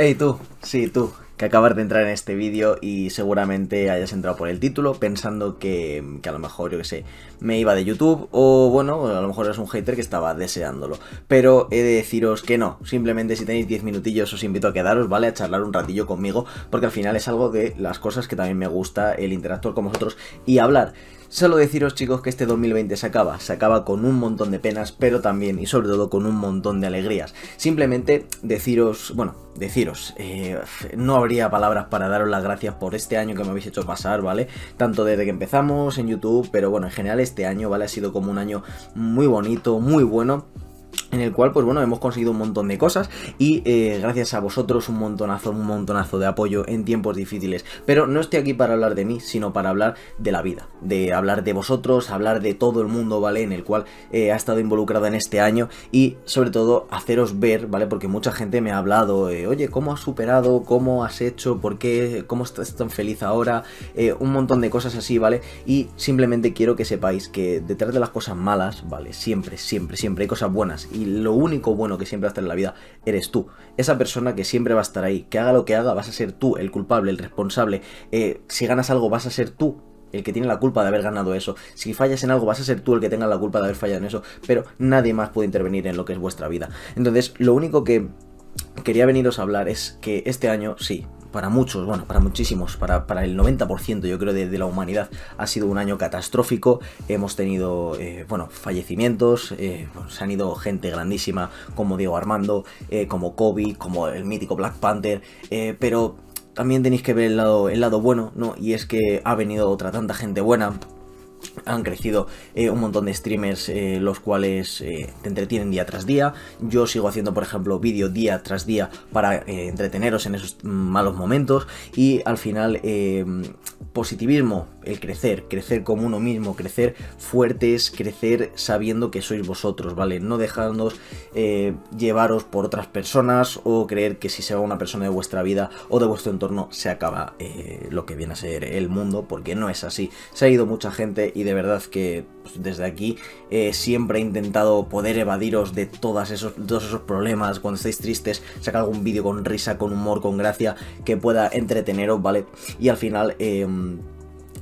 Ey, tú. Sí, tú que acabar de entrar en este vídeo y seguramente hayas entrado por el título pensando que, a lo mejor, yo que sé, me iba de YouTube o bueno, a lo mejor eres un hater que estaba deseándolo. Pero he de deciros que no, simplemente si tenéis 10 minutillos os invito a quedaros, ¿vale? A charlar un ratillo conmigo porque al final es algo de las cosas que también me gusta el interactuar con vosotros y hablar. Solo deciros chicos que este 2020 se acaba, se acaba con un montón de penas, pero también y sobre todo con un montón de alegrías. Simplemente deciros, bueno, deciros, eh, no habréis palabras para daros las gracias por este año que me habéis hecho pasar, ¿vale? Tanto desde que empezamos en YouTube, pero bueno, en general este año, ¿vale? Ha sido como un año muy bonito, muy bueno en el cual, pues bueno, hemos conseguido un montón de cosas y eh, gracias a vosotros un montonazo, un montonazo de apoyo en tiempos difíciles. Pero no estoy aquí para hablar de mí, sino para hablar de la vida, de hablar de vosotros, hablar de todo el mundo, ¿vale? En el cual eh, ha estado involucrado en este año y sobre todo haceros ver, ¿vale? Porque mucha gente me ha hablado, eh, oye, ¿cómo has superado? ¿Cómo has hecho? ¿Por qué? ¿Cómo estás tan feliz ahora? un montón de cosas así, ¿vale? Y simplemente quiero que sepáis que detrás de las cosas malas, ¿vale? Siempre, siempre, siempre hay cosas buenas y lo único bueno que siempre va a estar en la vida eres tú. Esa persona que siempre va a estar ahí, que haga lo que haga, vas a ser tú el culpable, el responsable. Eh, si ganas algo, vas a ser tú el que tiene la culpa de haber ganado eso. Si fallas en algo, vas a ser tú el que tenga la culpa de haber fallado en eso. Pero nadie más puede intervenir en lo que es vuestra vida. Entonces, lo único que quería veniros a hablar es que este año, sí, para muchos, bueno, para muchísimos, para, para el 90% yo creo de, la humanidad ha sido un año catastrófico, hemos tenido, eh, bueno, fallecimientos, eh, se han ido gente grandísima como Diego Armando, eh, como Kobe, como el mítico Black Panther, pero también tenéis que ver el lado, el lado bueno, ¿no? Y es que ha venido otra tanta gente buena, han crecido eh, un montón de streamers eh, los cuales eh, te entretienen día tras día. Yo sigo haciendo, por ejemplo, vídeo día tras día para entreteneros en esos malos momentos. Y al final, positivismo, el crecer, crecer como uno mismo, crecer fuertes, crecer sabiendo que sois vosotros, ¿vale? No eh, llevaros por otras personas o creer que si se va una persona de vuestra vida o de vuestro entorno se acaba lo que viene a ser el mundo, porque no es así. Se ha ido mucha gente y de de verdad que pues, desde aquí eh, siempre he intentado poder evadiros de esos, todos esos problemas. Cuando estáis tristes, sacar algún vídeo con risa, con humor, con gracia, que pueda entreteneros, ¿vale? Y al final... Eh,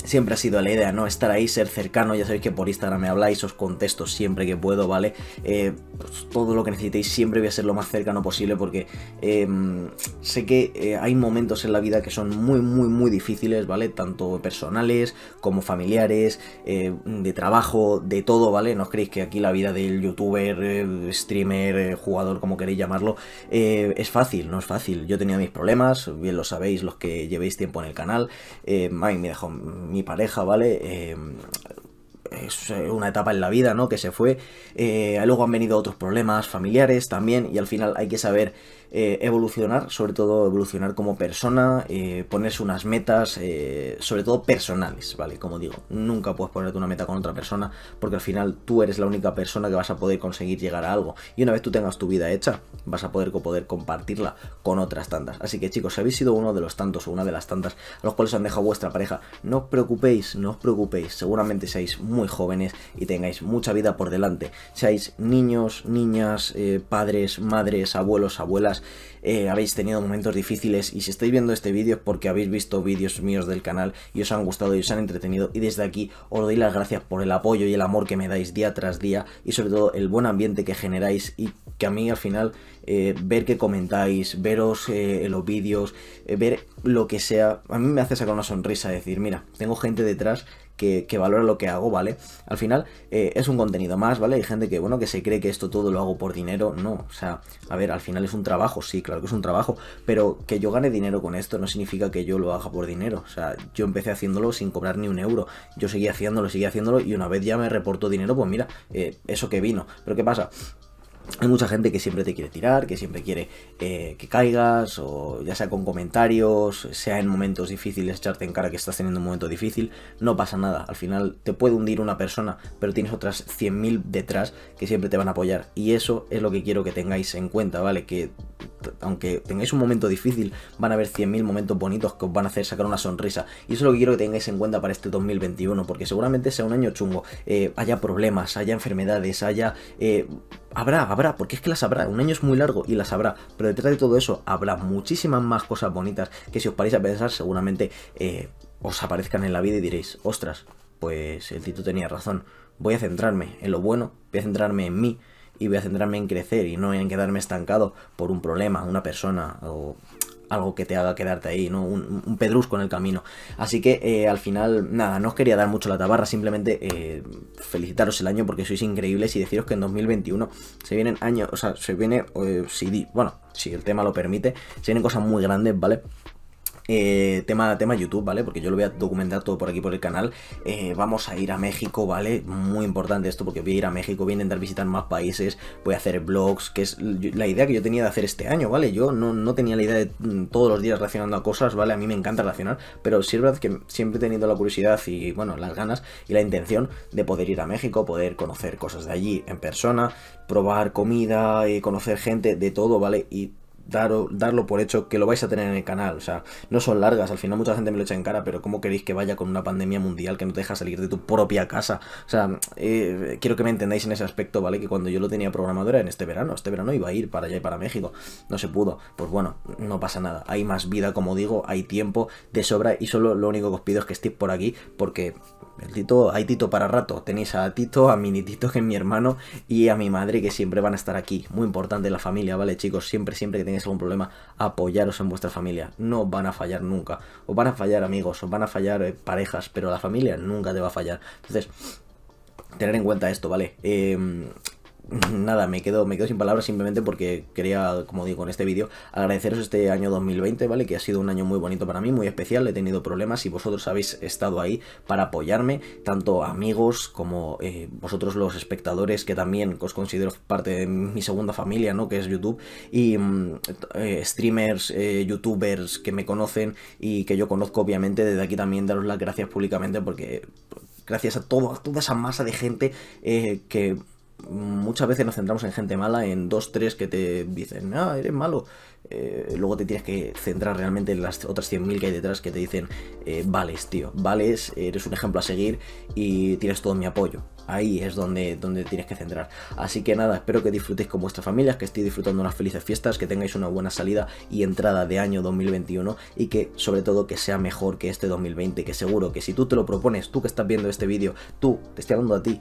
Siempre ha sido la idea, ¿no? Estar ahí, ser cercano, ya sabéis que por Instagram me habláis, os contesto siempre que puedo, ¿vale? Eh, pues, todo lo que necesitéis siempre voy a ser lo más cercano posible porque em, sé que eh, hay momentos en la vida que son muy, muy, muy difíciles, ¿vale? Tanto personales como familiares, eh, de trabajo, de todo, ¿vale? No os creéis que aquí la vida del youtuber, streamer, jugador, como queréis llamarlo, es fácil, no es fácil. Yo tenía mis problemas, bien lo sabéis los que llevéis tiempo en el canal. ay, me dejó mi pareja, ¿vale? Eh, es eh, una etapa en la vida, ¿no? Que se fue. Eh, luego han venido otros problemas familiares también y al final hay que saber eh, evolucionar, sobre todo evolucionar como persona, ponerse unas metas, sobre todo personales, ¿vale? Como digo, nunca puedes ponerte una meta con otra persona porque al final tú eres la única persona que vas a poder conseguir llegar a algo y una vez tú tengas tu vida hecha vas a poder, poder compartirla con otras tantas. Así que chicos, si habéis sido uno de los tantos o una de las tantas a los cuales han dejado vuestra pareja, no os preocupéis, no os preocupéis, seguramente seáis muy muy jóvenes y tengáis mucha vida por delante. Seáis niños, niñas, eh, padres, madres, abuelos, abuelas, eh, habéis tenido momentos difíciles y si estáis viendo este vídeo es porque habéis visto vídeos míos del canal y os han gustado y os han entretenido y desde aquí os doy las gracias por el apoyo y el amor que me dais día tras día y sobre todo el buen ambiente que generáis y que a mí al final eh, ver que comentáis, veros eh, los vídeos, eh, ver lo que sea, a mí me hace sacar una sonrisa, decir, mira, tengo gente detrás que, valora lo que hago, ¿vale? Al final es un contenido más, ¿vale? Hay gente que, bueno, que se cree que esto todo lo hago por dinero, no, o sea, a ver, al final es un trabajo, sí, claro que es un trabajo, pero que yo gane dinero con esto no significa que yo lo haga por dinero, o sea, yo empecé haciéndolo sin cobrar ni un euro, yo seguí haciéndolo, seguí haciéndolo y una vez ya me reportó dinero, pues mira, eso que vino, pero ¿qué pasa? Hay mucha gente que siempre te quiere tirar, que siempre quiere eh, que caigas, o ya sea con comentarios, sea en momentos difíciles, echarte en cara que estás teniendo un momento difícil, no pasa nada. Al final te puede hundir una persona, pero tienes otras 100.000 detrás que siempre te van a apoyar. Y eso es lo que quiero que tengáis en cuenta, ¿vale? Que aunque tengáis un momento difícil, van a haber 100.000 momentos bonitos que os van a hacer sacar una sonrisa. Y eso es lo que quiero que tengáis en cuenta para este 2021, porque seguramente sea un año chungo, eh, haya problemas, haya enfermedades, haya... Eh, habrá, habrá, porque es que las habrá. Un año es muy largo y las habrá. Pero detrás de todo eso habrá muchísimas más cosas bonitas que si os paráis a pensar seguramente eh, os aparezcan en la vida y diréis, ostras, pues el Tito tenía razón. Voy a centrarme en lo bueno, voy a centrarme en mí y voy a centrarme en crecer y no en quedarme estancado por un problema, una persona o algo que te haga quedarte ahí, ¿no? Un, pedrusco en el camino. Así que eh, al final, nada, no os quería dar mucho la tabarra, simplemente eh, felicitaros el año porque sois increíbles y deciros que en 2021 se vienen años, o sea, se viene, eh, si, bueno, si el tema lo permite, se vienen cosas muy grandes, ¿vale? eh, tema, tema YouTube, ¿vale? Porque yo lo voy a documentar todo por aquí por el canal. Eh, vamos a ir a México, ¿vale? Muy importante esto porque voy a ir a México, voy a intentar visitar más países, voy a hacer blogs que es la idea que yo tenía de hacer este año, ¿vale? Yo no, tenía la idea de mm, todos los días reaccionando a cosas, ¿vale? A mí me encanta relacionar pero sí verdad que siempre he tenido la curiosidad y, bueno, las ganas y la intención de poder ir a México, poder conocer cosas de allí en persona, probar comida, y eh, conocer gente, de todo, ¿vale? Y darlo por hecho que lo vais a tener en el canal. O sea, no son largas, al final mucha gente me lo echa en cara, pero ¿cómo queréis que vaya con una pandemia mundial que no te deja salir de tu propia casa? O sea, eh, quiero que me entendáis en ese aspecto, ¿vale? Que cuando yo lo tenía programado era en este verano, este verano iba a ir para allá y para México, no se pudo. Pues bueno, no pasa nada, hay más vida, como digo, hay tiempo de sobra y solo lo único que os pido es que estéis por aquí porque el Tito, hay Tito para rato. Tenéis a Tito, a Mini Tito, que es mi hermano, y a mi madre, que siempre van a estar aquí. Muy importante la familia, ¿vale, chicos? Siempre, siempre que tengáis es algún problema, apoyaros en vuestra familia. No van a fallar nunca. Os van a fallar amigos, os van a fallar eh, parejas, pero la familia nunca te va a fallar. Entonces, tener en cuenta esto, ¿vale? Eh, nada, me quedo, me quedo sin palabras simplemente porque quería, como digo en este vídeo, agradeceros este año 2020, ¿vale? Que ha sido un año muy bonito para mí, muy especial, he tenido problemas y vosotros habéis estado ahí para apoyarme, tanto amigos como eh, vosotros los espectadores, que también os considero parte de mi segunda familia, ¿no? Que es YouTube, y mm, eh, streamers, eh, youtubers que me conocen y que yo conozco, obviamente, desde aquí también daros las gracias públicamente porque gracias a, a toda esa masa de gente que muchas veces nos centramos en gente mala, en dos, tres que te dicen, ah, eres malo. Eh, luego te tienes que centrar realmente en las otras 100.000 que hay detrás que te dicen, eh, vales, tío, vales, eres un ejemplo a seguir y tienes todo mi apoyo. Ahí es donde, donde tienes que centrar. Así que nada, espero que disfrutéis con vuestras familias, que estéis disfrutando unas felices fiestas, que tengáis una buena salida y entrada de año 2021 y que sobre todo que sea mejor que este 2020, que seguro que si tú te lo propones, tú que estás viendo este vídeo, tú, te estoy hablando a ti,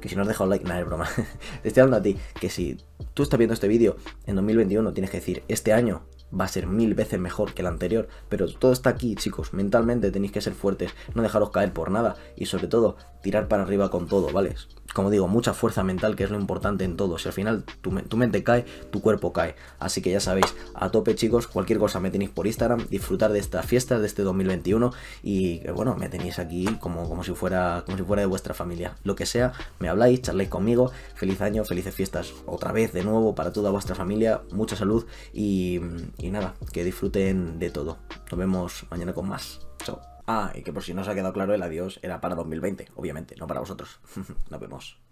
que si no has dejado like, nada, de broma. Te estoy hablando a ti, que si tú estás viendo este vídeo en 2021, tienes que decir, este año va a ser mil veces mejor que el anterior, pero todo está aquí, chicos, mentalmente tenéis que ser fuertes, no dejaros caer por nada y sobre todo, tirar para arriba con todo, ¿vale? como digo, mucha fuerza mental, que es lo importante en todo. Si al final tu, mente cae, tu cuerpo cae. Así que ya sabéis, a tope chicos, cualquier cosa me tenéis por Instagram, disfrutar de estas fiestas de este 2021 y eh, bueno, me tenéis aquí como, como, si fuera, como si fuera de vuestra familia. Lo que sea, me habláis, charláis conmigo, feliz año, felices fiestas otra vez de nuevo para toda vuestra familia, mucha salud y, y nada, que disfruten de todo. Nos vemos mañana con más. Chao. Ah, y que por si no se ha quedado claro, el adiós era para 2020, obviamente, no para vosotros. Nos vemos.